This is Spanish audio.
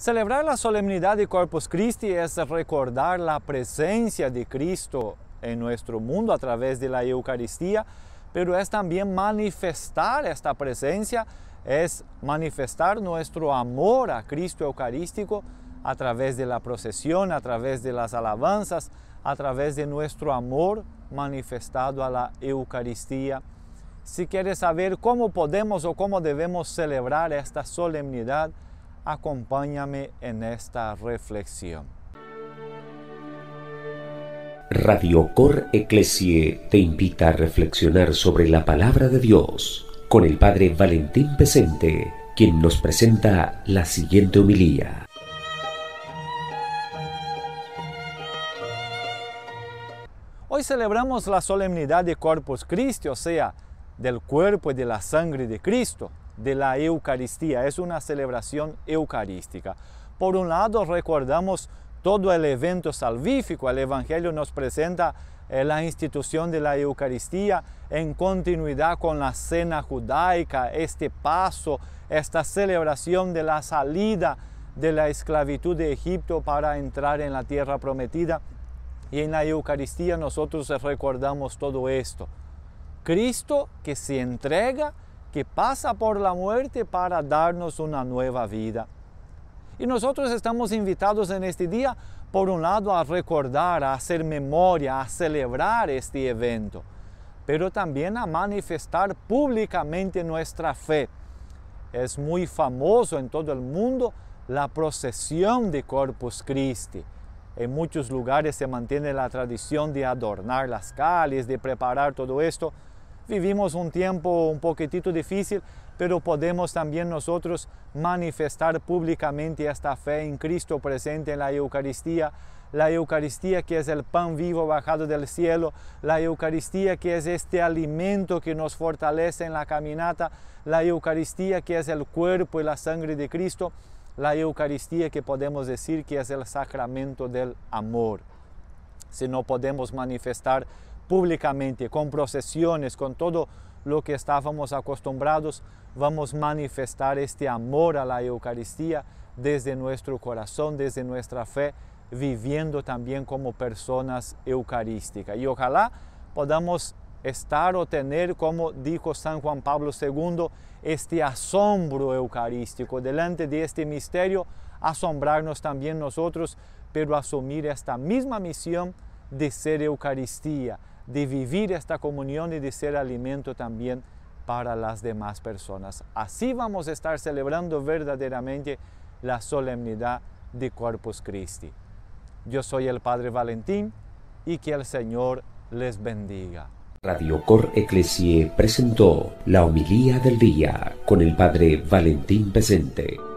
Celebrar la solemnidad de Corpus Christi es recordar la presencia de Cristo en nuestro mundo a través de la Eucaristía, pero es también manifestar esta presencia, es manifestar nuestro amor a Cristo Eucarístico a través de la procesión, a través de las alabanzas, a través de nuestro amor manifestado a la Eucaristía. Si quieres saber cómo podemos o cómo debemos celebrar esta solemnidad, Acompáñame en esta reflexión. Radio Cor Ecclesie te invita a reflexionar sobre la palabra de Dios con el Padre Valentín Pesente, quien nos presenta la siguiente homilía. Hoy celebramos la solemnidad de Corpus Christi, o sea, del cuerpo y de la sangre de Cristo de la Eucaristía, es una celebración eucarística. Por un lado, recordamos todo el evento salvífico, el Evangelio nos presenta eh, la institución de la Eucaristía en continuidad con la cena judaica, este paso, esta celebración de la salida de la esclavitud de Egipto para entrar en la tierra prometida. Y en la Eucaristía nosotros recordamos todo esto. Cristo que se entrega que pasa por la muerte para darnos una nueva vida. Y nosotros estamos invitados en este día, por un lado, a recordar, a hacer memoria, a celebrar este evento, pero también a manifestar públicamente nuestra fe. Es muy famoso en todo el mundo la procesión de Corpus Christi. En muchos lugares se mantiene la tradición de adornar las calles, de preparar todo esto, vivimos un tiempo un poquitito difícil, pero podemos también nosotros manifestar públicamente esta fe en Cristo presente en la Eucaristía, la Eucaristía que es el pan vivo bajado del cielo, la Eucaristía que es este alimento que nos fortalece en la caminata, la Eucaristía que es el cuerpo y la sangre de Cristo, la Eucaristía que podemos decir que es el sacramento del amor. Si no podemos manifestar públicamente, con procesiones, con todo lo que estábamos acostumbrados, vamos a manifestar este amor a la Eucaristía desde nuestro corazón, desde nuestra fe, viviendo también como personas eucarísticas. Y ojalá podamos estar o tener, como dijo San Juan Pablo II, este asombro eucarístico. Delante de este misterio, asombrarnos también nosotros, pero asumir esta misma misión de ser Eucaristía, de vivir esta comunión y de ser alimento también para las demás personas. Así vamos a estar celebrando verdaderamente la solemnidad de Corpus Christi. Yo soy el Padre Valentín y que el Señor les bendiga. Radio Cor Ecclesiae presentó la homilía del día con el Padre Valentín presente.